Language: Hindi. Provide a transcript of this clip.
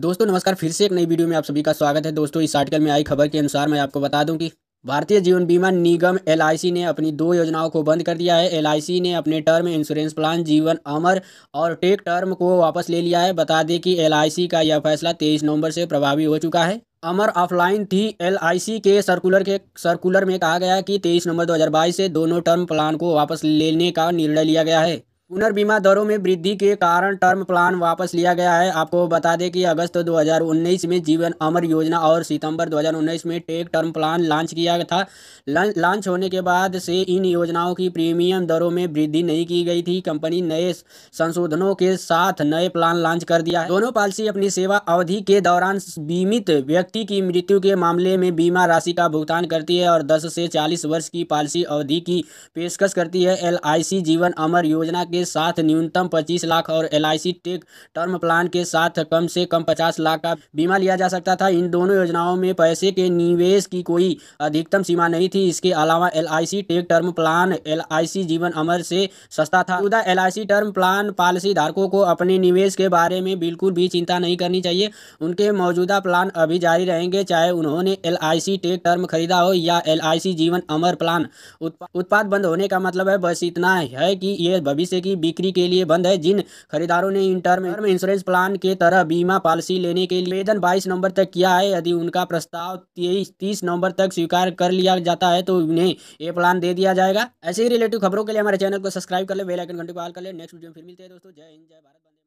दोस्तों नमस्कार फिर से एक नई वीडियो में आप सभी का स्वागत है दोस्तों इस आर्टिकल में आई खबर के अनुसार मैं आपको बता दूं कि भारतीय जीवन बीमा निगम एल ने अपनी दो योजनाओं को बंद कर दिया है एल ने अपने टर्म इंश्योरेंस प्लान जीवन अमर और टेक टर्म को वापस ले लिया है बता दें कि एल का यह फैसला तेईस नवम्बर से प्रभावी हो चुका है अमर ऑफलाइन थी एल के सर्कुलर के सर्कुलर में कहा गया कि तेईस नवंबर 2022 से दोनों टर्म प्लान को वापस लेने का निर्णय लिया गया है पुनर्बीमा दरों में वृद्धि के कारण टर्म प्लान वापस लिया गया है आपको बता दें कि अगस्त 2019 में जीवन अमर योजना और सितंबर 2019 में टेक टर्म प्लान लॉन्च किया था लॉन्च होने के बाद से इन योजनाओं की प्रीमियम दरों में वृद्धि नहीं की गई थी कंपनी नए संशोधनों के साथ नए प्लान लॉन्च कर दिया दोनों पॉलिसी अपनी सेवा अवधि के दौरान बीमित व्यक्ति की मृत्यु के मामले में बीमा राशि का भुगतान करती है और दस से चालीस वर्ष की पॉलिसी अवधि की पेशकश करती है एल जीवन अमर योजना के साथ न्यूनतम 25 लाख और एल टेक टर्म प्लान के साथ कम से कम 50 लाख का बीमा लिया जा सकता था इन दोनों योजनाओं में पैसे के निवेश की कोई अधिकतम सीमा नहीं थी इसके अलावा L tech term plan L Jeevan Amar से सस्ता था खुदा एल टर्म प्लान पॉलिसी धारकों को अपने निवेश के बारे में बिल्कुल भी चिंता नहीं करनी चाहिए उनके मौजूदा प्लान अभी जारी रहेंगे चाहे उन्होंने एल टेक टर्म खरीदा हो या एल जीवन अमर प्लान उत्पाद बंद होने का मतलब है बस इतना है कि ये भविष्य की की बिक्री के लिए बंद है जिन खरीदारों ने इन टर्म इंश्योरेंस प्लान के तरह बीमा पॉलिसी लेने के लिए आवेदन बाईस नवंबर तक किया है यदि उनका प्रस्ताव तेईस तीस नवंबर तक स्वीकार कर लिया जाता है तो उन्हें ये प्लान दे दिया जाएगा ऐसे ही रिलेटिव खबरों के लिए हमारे चैनल को सब्सक्राइब कर ले बेल घंटे को हाल कर ले नेक्स्ट वीडियो में फिर मिलते हैं दोस्तों जय हिंद जय भारत